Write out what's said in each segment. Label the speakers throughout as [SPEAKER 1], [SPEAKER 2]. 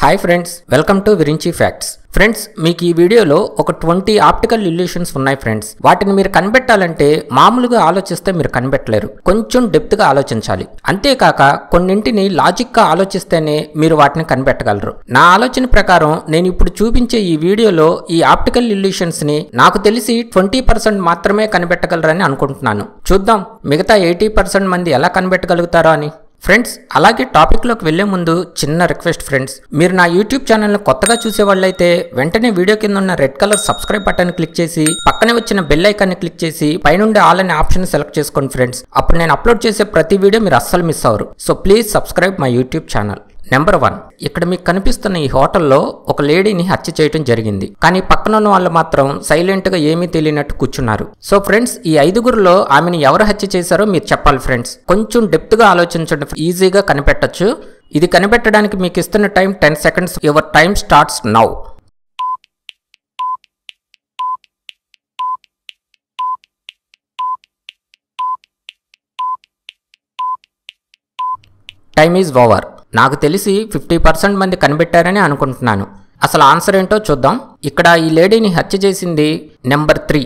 [SPEAKER 1] hi friends welcome to Virinchi facts friends మీకు ఈ వీడియోలో ఒక ట్వంటీ ఆప్టికల్ ఇల్యూషన్స్ ఉన్నాయి ఫ్రెండ్స్ వాటిని మీరు కనిపెట్టాలంటే మామూలుగా ఆలోచిస్తే మీరు కనిపెట్టలేరు కొంచెం డెప్త్గా ఆలోచించాలి అంతేకాక కొన్నింటిని లాజిక్గా ఆలోచిస్తేనే మీరు వాటిని కనిపెట్టగలరు నా ఆలోచన ప్రకారం నేను ఇప్పుడు చూపించే ఈ వీడియోలో ఈ ఆప్టికల్ ఇల్యూషన్స్ని నాకు తెలిసి ట్వంటీ పర్సెంట్ మాత్రమే కనిపెట్టగలరని అనుకుంటున్నాను చూద్దాం మిగతా ఎయిటీ పర్సెంట్ మంది ఎలా కనిపెట్టగలుగుతారో అని ఫ్రెండ్స్ అలాగే టాపిక్లోకి వెళ్లే ముందు చిన్న రిక్వెస్ట్ ఫ్రెండ్స్ మీరు నా యూట్యూబ్ ఛానల్ను కొత్తగా చూసే వాళ్ళైతే వెంటనే వీడియో కింద ఉన్న red colour subscribe button click చేసి పక్కనే వచ్చిన బెల్ ఐకాన్ని క్లిక్ చేసి పైనుండే ఆల్ అనే ఆప్షన్ సెలెక్ట్ చేసుకోండి ఫ్రెండ్స్ అప్పుడు నేను అప్లోడ్ చేసే ప్రతి వీడియో మీరు అస్సలు మిస్ అవ్వరు so please subscribe my YouTube channel number one ఇక్కడ మీకు కనిపిస్తున్న ఈ హోటల్లో ఒక లేడీని హత్య చేయడం జరిగింది కానీ పక్కనున్న వాళ్ళు మాత్రం సైలెంట్గా ఏమీ తెలియనట్టు కూర్చున్నారు సో ఫ్రెండ్స్ ఈ ఐదుగురులో ఆమెను ఎవరు హత్య చేశారో మీరు చెప్పాలి ఫ్రెండ్స్ కొంచెం డెప్త్గా ఆలోచించండి ఈజీగా కనిపెట్టచ్చు ఇది కనిపెట్టడానికి మీకు ఇస్తున్న time ten seconds your time starts now time is over నాకు తెలిసి ఫిఫ్టీ పర్సెంట్ మంది కనిపెట్టారని అనుకుంటున్నాను అసలు ఆన్సర్ ఏంటో చూద్దాం ఇక్కడ ఈ లేడీని హత్య చేసింది నెంబర్ త్రీ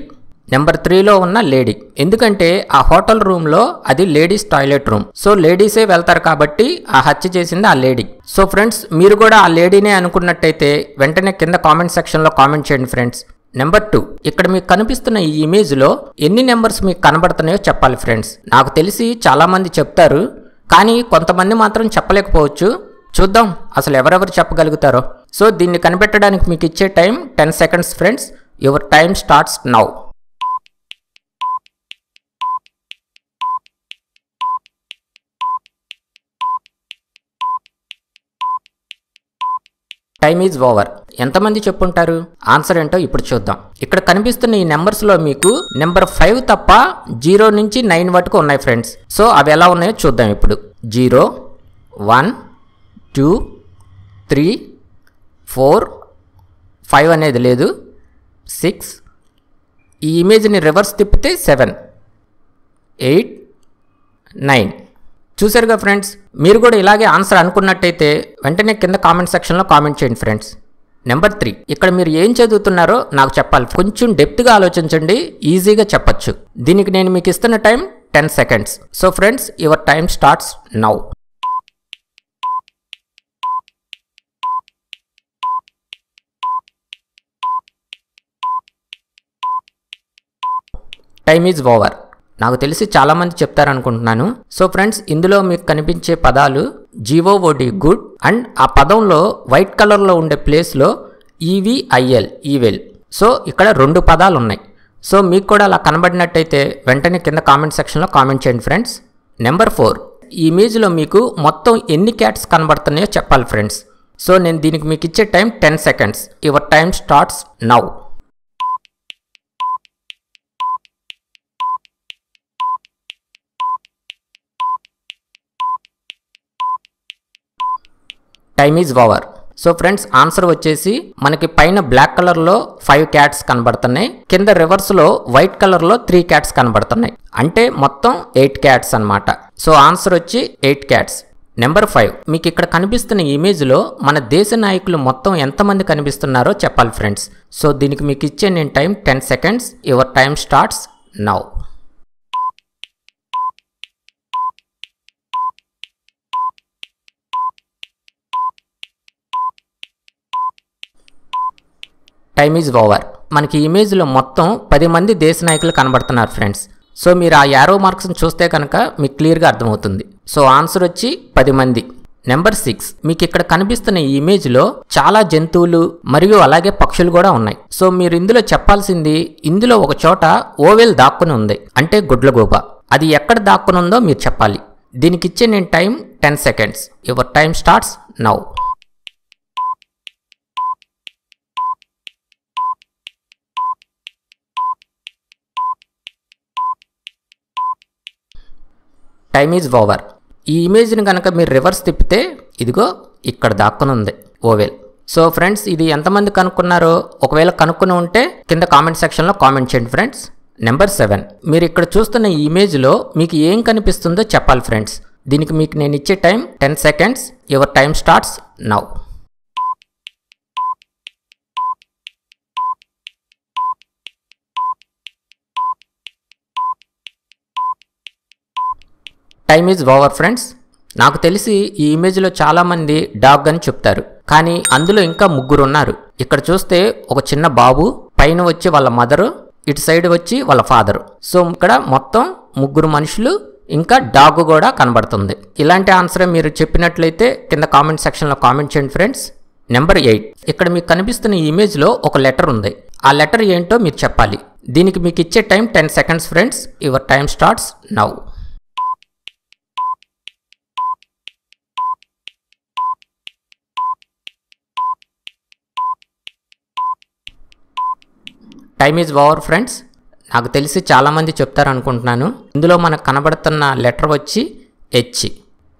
[SPEAKER 1] నెంబర్ త్రీలో ఉన్న లేడీ ఎందుకంటే ఆ హోటల్ రూమ్లో అది లేడీస్ టాయిలెట్ రూమ్ సో లేడీసే వెళ్తారు కాబట్టి ఆ హత్య చేసింది ఆ లేడీ సో ఫ్రెండ్స్ మీరు కూడా ఆ లేడీనే అనుకున్నట్టయితే వెంటనే కింద కామెంట్ సెక్షన్లో కామెంట్ చేయండి ఫ్రెండ్స్ నెంబర్ టూ ఇక్కడ మీకు కనిపిస్తున్న ఈ ఇమేజ్లో ఎన్ని నెంబర్స్ మీకు కనబడుతున్నాయో చెప్పాలి ఫ్రెండ్స్ నాకు తెలిసి చాలామంది చెప్తారు కానీ కొంతమంది మాత్రం చెప్పలేకపోవచ్చు చూద్దాం అసలు ఎవరెవరు చెప్పగలుగుతారో సో దీన్ని కనిపెట్టడానికి మీకు ఇచ్చే time ten seconds friends your time starts now time is over ఎంతమంది చెప్పుంటారు ఆన్సర్ ఏంటో ఇప్పుడు చూద్దాం ఇక్కడ కనిపిస్తున్న ఈ నెంబర్స్లో మీకు నెంబర్ ఫైవ్ తప్ప జీరో నుంచి నైన్ వరకు ఉన్నాయి ఫ్రెండ్స్ సో అవి ఎలా ఉన్నాయో చూద్దాం ఇప్పుడు zero one two three four five అనేది లేదు సిక్స్ ఈ ఇమేజ్ని రివర్స్ తిప్పితే సెవెన్ ఎయిట్ నైన్ చూసారుగా ఫ్రెండ్స్ మీరు కూడా ఇలాగే ఆన్సర్ అనుకున్నట్టయితే వెంటనే కింద కామెంట్ సెక్షన్లో కామెంట్ చేయండి ఫ్రెండ్స్ నెంబర్ త్రీ ఇక్కడ మీరు ఏం చదువుతున్నారో నాకు చెప్పాలి కొంచెం డెప్త్గా ఆలోచించండి ఈజీగా చెప్పచ్చు దీనికి నేను మీకు ఇస్తున్న time ten seconds so friends your time starts now time is over నాకు తెలిసి చాలామంది చెప్తారనుకుంటున్నాను సో ఫ్రెండ్స్ ఇందులో మీకు కనిపించే పదాలు జీఓఓడి గుడ్ అండ్ ఆ పదంలో వైట్ కలర్లో ఉండే ప్లేస్లో E V I L e evil e so ఇక్కడ రెండు పదాలు ఉన్నాయి సో మీకు కూడా అలా కనబడినట్టయితే వెంటనే కింద కామెంట్ సెక్షన్లో కామెంట్ చేయండి ఫ్రెండ్స్ నెంబర్ ఫోర్ ఈ ఇమేజ్లో మీకు మొత్తం ఎన్ని క్యాట్స్ కనబడుతున్నాయో చెప్పాలి ఫ్రెండ్స్ సో నేను దీనికి మీకు ఇచ్చే time ten seconds your time starts now time is over so friends answer వచ్చేసి మనకి పైన బ్లాక్ కలర్ లో ఫైవ్ క్యాట్స్ కనబడుతున్నాయి కింద రివర్స్ లో వైట్ కలర్ లో త్రీ క్యాట్స్ కనబడుతున్నాయి అంటే మొత్తం ఎయిట్ క్యాట్స్ అనమాట సో ఆన్సర్ వచ్చి ఎయిట్ క్యాట్స్ నెంబర్ ఫైవ్ మీకు ఇక్కడ కనిపిస్తున్న ఇమేజ్ లో మన దేశ నాయకులు మొత్తం ఎంతమంది కనిపిస్తున్నారో చెప్పాలి ఫ్రెండ్స్ సో దీనికి మీకు ఇచ్చే నేను time ten seconds your time starts now time is over మనకి ఇమేజ్లో మొత్తం పది మంది దేశ నాయకులు కనబడుతున్నారు ఫ్రెండ్స్ సో మీరు ఆ యారో మార్క్స్ని చూస్తే కనుక మీకు క్లియర్గా అర్థమవుతుంది సో ఆన్సర్ వచ్చి పది మంది నెంబర్ సిక్స్ మీకు ఇక్కడ కనిపిస్తున్న ఈ ఇమేజ్లో చాలా జంతువులు మరియు అలాగే పక్షులు కూడా ఉన్నాయి సో మీరు ఇందులో చెప్పాల్సింది ఇందులో ఒక చోట ఓవెల్ దాక్కుని ఉంది అంటే గుడ్లగూబ అది ఎక్కడ దాక్కునుందో మీరు చెప్పాలి దీనికి ఇచ్చే నేను time ten seconds your time starts now time is over ఈ ఇమేజ్ని కనుక మీరు రివర్స్ తిప్పితే ఇదిగో ఇక్కడ దాక్కునుంది ఓవెల్ సో ఫ్రెండ్స్ ఇది ఎంతమంది కనుక్కున్నారో ఒకవేళ కనుక్కుని ఉంటే కింద కామెంట్ సెక్షన్లో కామెంట్ చేయండి ఫ్రెండ్స్ నెంబర్ సెవెన్ మీరు ఇక్కడ చూస్తున్న ఈ ఇమేజ్లో మీకు ఏం కనిపిస్తుందో చెప్పాలి ఫ్రెండ్స్ దీనికి మీకు నేను ఇచ్చే time ten seconds your time starts now time is over friends నాకు తెలిసి ఈ ఇమేజ్లో చాలామంది డాగ్ అని చెప్తారు కానీ అందులో ఇంకా ముగ్గురు ఉన్నారు ఇక్కడ చూస్తే ఒక చిన్న బాబు పైన వచ్చి వాళ్ళ మదరు ఇటు సైడ్ వచ్చి వాళ్ళ ఫాదర్ సో ఇక్కడ మొత్తం ముగ్గురు మనుషులు ఇంకా డాగ్ కూడా కనబడుతుంది ఇలాంటి ఆన్సర్ మీరు చెప్పినట్లయితే కింద కామెంట్ సెక్షన్లో కామెంట్ చేయండి ఫ్రెండ్స్ నెంబర్ ఎయిట్ ఇక్కడ మీకు కనిపిస్తున్న ఇమేజ్లో ఒక లెటర్ ఉంది ఆ లెటర్ ఏంటో మీరు చెప్పాలి దీనికి మీకు ఇచ్చే time ten seconds friends your time starts now time is over friends నాకు తెలిసి చాలామంది చెప్తారు అనుకుంటున్నాను ఇందులో మనకు కనబడుతున్న లెటర్ వచ్చి హెచ్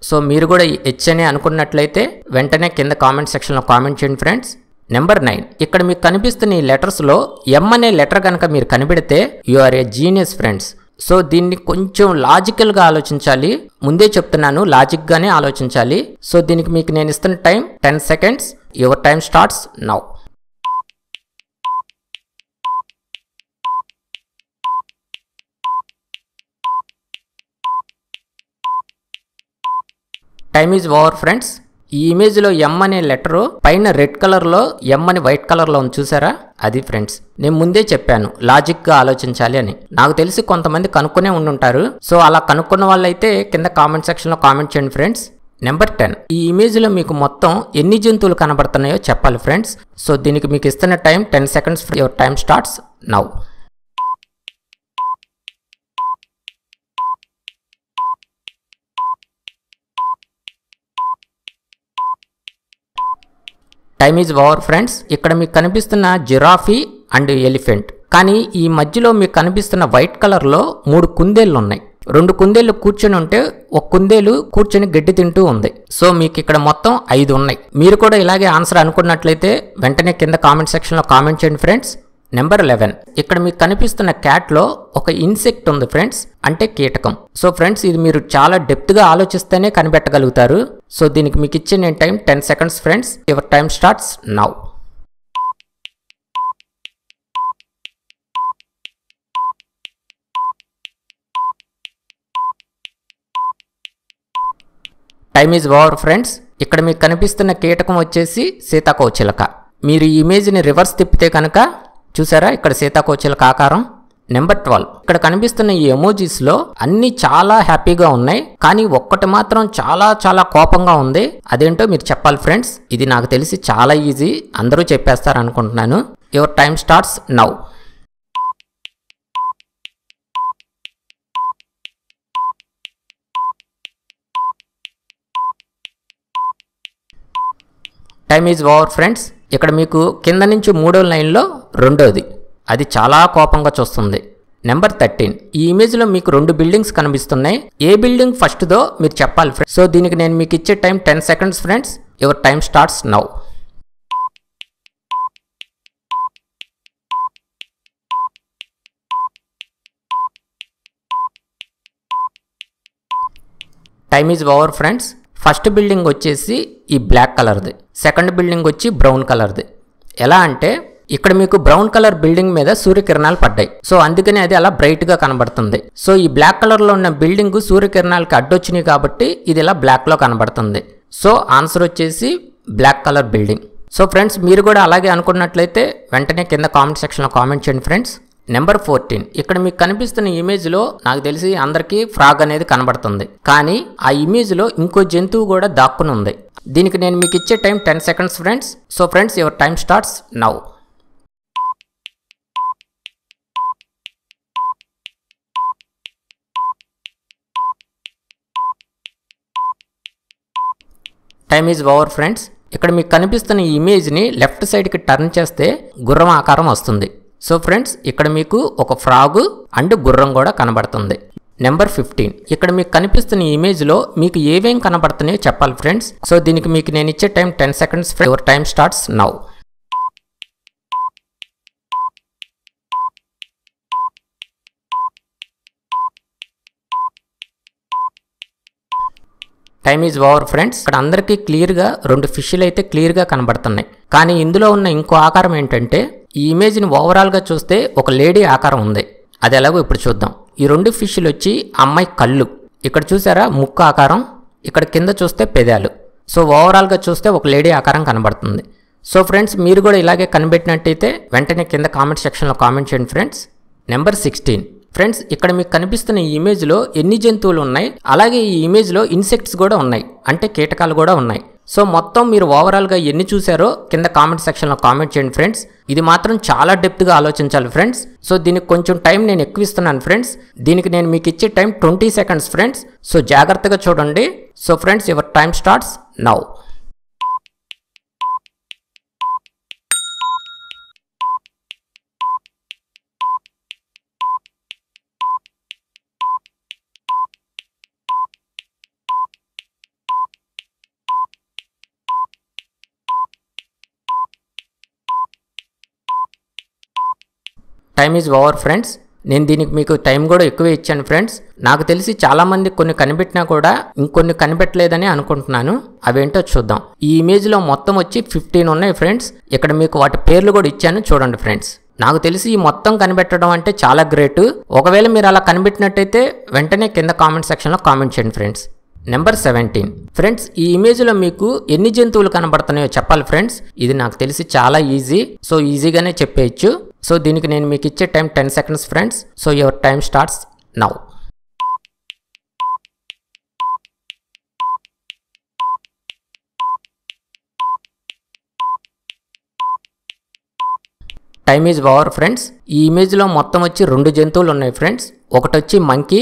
[SPEAKER 1] సో మీరు కూడా హెచ్ అనే అనుకున్నట్లయితే వెంటనే కింద కామెంట్ సెక్షన్లో కామెంట్ చేయండి ఫ్రెండ్స్ నెంబర్ నైన్ ఇక్కడ మీకు కనిపిస్తున్న ఈ లెటర్స్లో ఎం అనే లెటర్ కనుక మీరు కనిపెడితే you are a genius friends so దీన్ని కొంచెం లాజికల్గా ఆలోచించాలి ముందే చెప్తున్నాను లాజిక్గానే ఆలోచించాలి సో దీనికి మీకు నేను ఇస్తున్న time ten seconds your time starts now time is over friends ఈ ఇమేజ్లో ఎం అనే లెటర్ పైన రెడ్ కలర్లో ఎం అని వైట్ కలర్లో ఉంది చూసారా అది ఫ్రెండ్స్ నేను ముందే చెప్పాను లాజిక్గా ఆలోచించాలి అని నాకు తెలిసి కొంతమంది కనుక్కునే ఉండుంటారు సో అలా కనుక్కున్న వాళ్ళైతే కింద కామెంట్ సెక్షన్లో కామెంట్ చేయండి ఫ్రెండ్స్ నెంబర్ టెన్ ఈ ఇమేజ్లో మీకు మొత్తం ఎన్ని జంతువులు కనబడుతున్నాయో చెప్పాలి ఫ్రెండ్స్ సో దీనికి మీకు ఇస్తున్న time ten seconds your time starts now time is over friends ఇక్కడ మీకు కనిపిస్తున్న జిరాఫీ అండ్ ఎలిఫెంట్ కానీ ఈ మధ్యలో మీకు కనిపిస్తున్న వైట్ కలర్లో మూడు కుందేళ్ళు ఉన్నాయి రెండు కుందేళ్ళు కూర్చొని ఉంటే ఒక కుందేలు కూర్చొని గడ్డి తింటూ ఉంది సో మీకు ఇక్కడ మొత్తం ఐదు ఉన్నాయి మీరు కూడా ఇలాగే ఆన్సర్ అనుకున్నట్లయితే వెంటనే కింద కామెంట్ సెక్షన్లో కామెంట్ చేయండి ఫ్రెండ్స్ నెంబర్ లెవెన్ ఇక్కడ మీకు కనిపిస్తున్న క్యాట్లో ఒక ఇన్సెక్ట్ ఉంది ఫ్రెండ్స్ అంటే కీటకం సో ఫ్రెండ్స్ ఇది మీరు చాలా డెప్త్గా ఆలోచిస్తేనే కనిపెట్టగలుగుతారు సో దీనికి మీకు ఇచ్చే నేను time ten seconds friends your time starts now time is over friends ఇక్కడ మీకు కనిపిస్తున్న కీటకం వచ్చేసి సీతాకోచిలక మీరు ఈ ఇమేజ్ని రివర్స్ తిప్పితే కనుక చూసారా ఇక్కడ సీతాకోచల కాకారం నెంబర్ ట్వెల్వ్ ఇక్కడ కనిపిస్తున్న ఈ ఎమోజీస్లో అన్ని చాలా హ్యాపీగా ఉన్నాయి కానీ ఒక్కటి మాత్రం చాలా చాలా కోపంగా ఉంది అదేంటో మీరు చెప్పాలి ఫ్రెండ్స్ ఇది నాకు తెలిసి చాలా ఈజీ అందరూ చెప్పేస్తారు అనుకుంటున్నాను your time starts now time is over friends ఇక్కడ మీకు కింద నుంచి మూడో లైన్లో రెండోది అది చాలా కోపంగా చూస్తుంది నెంబర్ థర్టీన్ ఈ ఇమేజ్లో మీకు రెండు బిల్డింగ్స్ కనిపిస్తున్నాయి ఏ బిల్డింగ్ ఫస్ట్దో మీరు చెప్పాలి ఫ్రెండ్స్ సో దీనికి నేను మీకు ఇచ్చే time ten seconds friends your time starts now time is over friends first building వచ్చేసి ఈ బ్లాక్ కలర్ది సెకండ్ బిల్డింగ్ వచ్చి బ్రౌన్ కలర్ది ఎలా అంటే ఇక్కడ మీకు బ్రౌన్ కలర్ బిల్డింగ్ మీద సూర్యకిరణాలు పడ్డాయి సో అందుకనే అది అలా బ్రైట్గా కనబడుతుంది సో ఈ బ్లాక్ కలర్లో ఉన్న బిల్డింగ్ సూర్యకిరణాలకి అడ్డొచ్చినాయి కాబట్టి ఇది ఇలా బ్లాక్లో కనబడుతుంది సో ఆన్సర్ వచ్చేసి black colour building so friends మీరు కూడా అలాగే అనుకున్నట్లయితే వెంటనే కింద కామెంట్ సెక్షన్లో కామెంట్ చేయండి ఫ్రెండ్స్ నెంబర్ ఫోర్టీన్ ఇక్కడ మీకు కనిపిస్తున్న ఇమేజ్లో నాకు తెలిసి అందరికీ ఫ్రాగ్ అనేది కనబడుతుంది కానీ ఆ ఇమేజ్లో ఇంకో జంతువు కూడా దాక్కుని ఉంది దీనికి నేను మీకు ఇచ్చే time ten seconds friends so friends your time starts now time is over friends ఇక్కడ మీకు కనిపిస్తున్న ఇమేజ్ని లెఫ్ట్ సైడ్కి టర్న్ చేస్తే గుర్రం ఆకారం వస్తుంది సో ఫ్రెండ్స్ ఇక్కడ మీకు ఒక ఫ్రాగ్ అండ్ గుర్రం కూడా కనబడుతుంది నెంబర్ ఫిఫ్టీన్ ఇక్కడ మీకు కనిపిస్తున్న ఇమేజ్లో మీకు ఏవేం కనబడుతున్నాయో చెప్పాలి ఫ్రెండ్స్ సో దీనికి మీకు నేను ఇచ్చే time ten seconds your time starts now time is over friends ఇక్కడ అందరికీ క్లియర్గా రెండు ఫిష్లు అయితే క్లియర్గా కనబడుతున్నాయి కానీ ఇందులో ఉన్న ఇంకో ఆకారం ఏంటంటే ఈ ఇమేజ్ని ఓవరాల్గా చూస్తే ఒక లేడీ ఆకారం ఉంది అది ఎలాగో ఇప్పుడు చూద్దాం ఈ రెండు ఫిష్లు వచ్చి అమ్మాయి కళ్ళు ఇక్కడ చూసారా ముక్కు ఆకారం ఇక్కడ కింద చూస్తే పెదాలు సో ఓవరాల్గా చూస్తే ఒక లేడీ ఆకారం కనబడుతుంది సో ఫ్రెండ్స్ మీరు కూడా ఇలాగే కనిపెట్టినట్టయితే వెంటనే కింద కామెంట్ సెక్షన్లో కామెంట్ చేయండి ఫ్రెండ్స్ నెంబర్ సిక్స్టీన్ ఫ్రెండ్స్ ఇక్కడ మీకు కనిపిస్తున్న ఈ ఇమేజ్లో ఎన్ని జంతువులు ఉన్నాయి అలాగే ఈ ఇమేజ్లో ఇన్సెక్ట్స్ కూడా ఉన్నాయి అంటే కీటకాలు కూడా ఉన్నాయి సో మొత్తం మీరు ఓవరాల్గా ఎన్ని చూసారో కింద కామెంట్ సెక్షన్లో కామెంట్ చేయండి ఫ్రెండ్స్ ఇది మాత్రం చాలా డెప్త్గా ఆలోచించాలి ఫ్రెండ్స్ సో దీనికి కొంచెం టైం నేను ఎక్కువ ఇస్తున్నాను ఫ్రెండ్స్ దీనికి నేను మీకు ఇచ్చే time twenty seconds friends so జాగ్రత్తగా చూడండి so friends your time starts now time is over friends నేను దీనికి మీకు టైం కూడా ఎక్కువ ఇచ్చాను ఫ్రెండ్స్ నాకు తెలిసి చాలామంది కొన్ని కనిపెట్టినా కూడా ఇంకొన్ని కనిపెట్టలేదని అనుకుంటున్నాను అవేంటో చూద్దాం ఈ ఇమేజ్లో మొత్తం వచ్చి ఫిఫ్టీన్ ఉన్నాయి ఫ్రెండ్స్ ఇక్కడ మీకు వాటి పేర్లు కూడా ఇచ్చాను చూడండి ఫ్రెండ్స్ నాకు తెలిసి ఈ మొత్తం కనిపెట్టడం అంటే చాలా గ్రేటు ఒకవేళ మీరు అలా కనిపెట్టినట్టయితే వెంటనే కింద కామెంట్ సెక్షన్లో కామెంట్ చేయండి ఫ్రెండ్స్ నెంబర్ సెవెంటీన్ ఫ్రెండ్స్ ఈ ఇమేజ్లో మీకు ఎన్ని జంతువులు కనబడుతున్నాయో చెప్పాలి ఫ్రెండ్స్ ఇది నాకు తెలిసి చాలా ఈజీ సో ఈజీగానే చెప్పేయచ్చు సో దీనికి నేను మీకు ఇచ్చే time ten seconds friends so your time starts now time is over friends ఈ ఇమేజ్లో మొత్తం వచ్చి రెండు జంతువులు ఉన్నాయి ఫ్రెండ్స్ ఒకటి వచ్చి మంకీ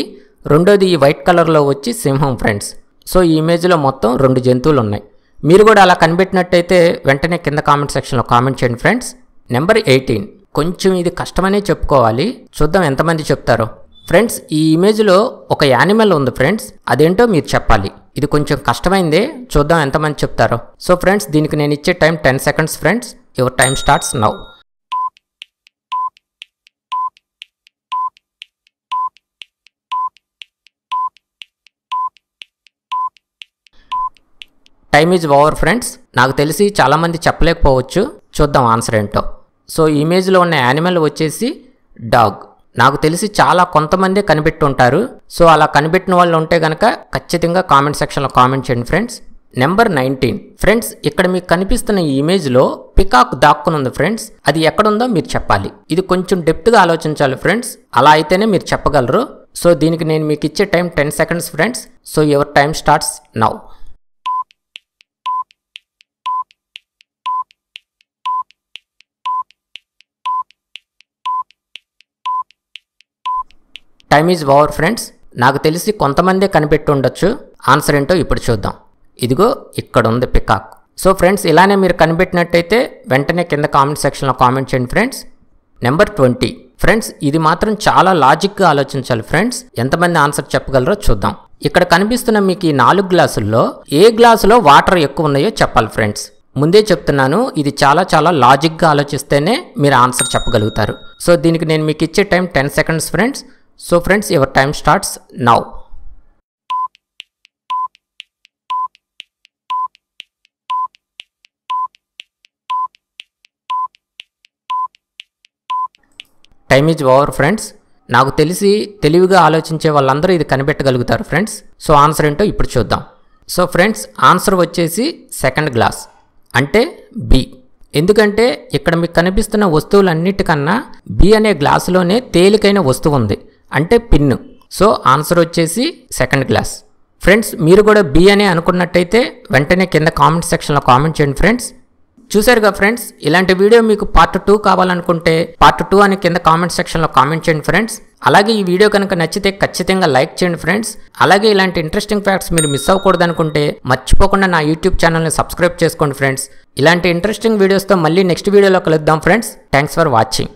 [SPEAKER 1] రెండోది ఈ వైట్ కలర్లో వచ్చి సింహం ఫ్రెండ్స్ సో ఈ ఇమేజ్లో మొత్తం రెండు జంతువులు ఉన్నాయి మీరు కూడా అలా కనిపెట్టినట్టయితే వెంటనే కింద కామెంట్ సెక్షన్లో కామెంట్ చేయండి ఫ్రెండ్స్ నెంబర్ ఎయిటీన్ కొంచెం ఇది కష్టమనే చెప్పుకోవాలి చూద్దాం ఎంతమంది చెప్తారో ఫ్రెండ్స్ ఈ ఇమేజ్లో ఒక యానిమల్ ఉంది ఫ్రెండ్స్ అదేంటో మీరు చెప్పాలి ఇది కొంచెం కష్టమైందే చూద్దాం ఎంతమంది చెప్తారో సో ఫ్రెండ్స్ దీనికి నేను ఇచ్చే time ten seconds friends your time starts now time is over friends నాకు తెలిసి చాలామంది చెప్పలేకపోవచ్చు చూద్దాం ఆన్సర్ ఏంటో సో ఇమేజ్లో ఉన్న యానిమల్ వచ్చేసి డాగ్ నాకు తెలిసి చాలా కొంతమందే కనిపెట్టుంటారు సో అలా కనిపెట్టిన వాళ్ళు ఉంటే కనుక ఖచ్చితంగా కామెంట్ సెక్షన్లో కామెంట్ చేయండి ఫ్రెండ్స్ నెంబర్ నైన్టీన్ ఫ్రెండ్స్ ఇక్కడ మీకు కనిపిస్తున్న ఈ ఇమేజ్లో పికాక్ దాక్కునుంది ఫ్రెండ్స్ అది ఎక్కడుందో మీరు చెప్పాలి ఇది కొంచెం డెప్త్గా ఆలోచించాలి ఫ్రెండ్స్ అలా అయితేనే మీరు చెప్పగలరు సో దీనికి నేను మీకు ఇచ్చే time ten seconds friends so your time starts now time is over friends నాకు తెలిసి కొంతమందే ఉండొచ్చు ఆన్సర్ ఏంటో ఇప్పుడు చూద్దాం ఇదిగో ఇక్కడ ఉంది పికాక్ సో ఫ్రెండ్స్ ఇలానే మీరు కనిపెట్టినట్టయితే వెంటనే కింద కామెంట్ సెక్షన్లో కామెంట్ చేయండి ఫ్రెండ్స్ నెంబర్ ట్వంటీ ఫ్రెండ్స్ ఇది మాత్రం చాలా లాజిక్గా ఆలోచించాలి ఫ్రెండ్స్ ఎంతమంది ఆన్సర్ చెప్పగలరో చూద్దాం ఇక్కడ కనిపిస్తున్న మీకు ఈ నాలుగు గ్లాసుల్లో ఏ గ్లాసులో వాటర్ ఎక్కువ ఉన్నాయో చెప్పాలి ఫ్రెండ్స్ ముందే చెప్తున్నాను ఇది చాలా చాలా లాజిక్గా ఆలోచిస్తేనే మీరు ఆన్సర్ చెప్పగలుగుతారు సో దీనికి నేను మీకు ఇచ్చే time ten seconds friends so friends your time starts now time is over friends నాకు తెలిసి తెలివిగా ఆలోచించే వాళ్ళందరూ ఇది కనిపెట్టగలుగుతారు ఫ్రెండ్స్ సో ఆన్సర్ ఏంటో ఇప్పుడు చూద్దాం సో ఫ్రెండ్స్ ఆన్సర్ వచ్చేసి సెకండ్ గ్లాస్ అంటే బి ఎందుకంటే ఇక్కడ మీకు కనిపిస్తున్న వస్తువులన్నిటికన్నా బి అనే గ్లాసులోనే తేలికైన వస్తువు ఉంది అంటే పిన్ సో ఆన్సర్ వచ్చేసి సెకండ్ క్లాస్ ఫ్రెండ్స్ మీరు కూడా బి అనే అనుకున్నట్టయితే వెంటనే కింద కామెంట్ సెక్షన్లో కామెంట్ చేయండి ఫ్రెండ్స్ చూసారుగా ఫ్రెండ్స్ ఇలాంటి వీడియో మీకు పార్ట్ టూ కావాలనుకుంటే పార్ట్ టూ అని కింద కామెంట్ సెక్షన్లో కామెంట్ చేయండి ఫ్రెండ్స్ అలాగే ఈ వీడియో కనుక నచ్చితే ఖచ్చితంగా లైక్ చేయండి ఫ్రెండ్స్ అలాగే ఇలాంటి ఇంట్రెస్టింగ్ ఫ్యాక్ట్స్ మీరు మిస్ అవ్వకూడదు అనుకుంటే మర్చిపోకుండా నా యూట్యూబ్ ఛానల్ని సబ్స్క్రైబ్ చేసుకోండి ఫ్రెండ్స్ ఇలాంటి ఇంట్రెస్టింగ్ వీడియోస్తో మళ్ళీ నెక్స్ట్ వీడియోలో కలుద్దాం ఫ్రెండ్స్ థ్యాంక్స్ ఫర్ వాచింగ్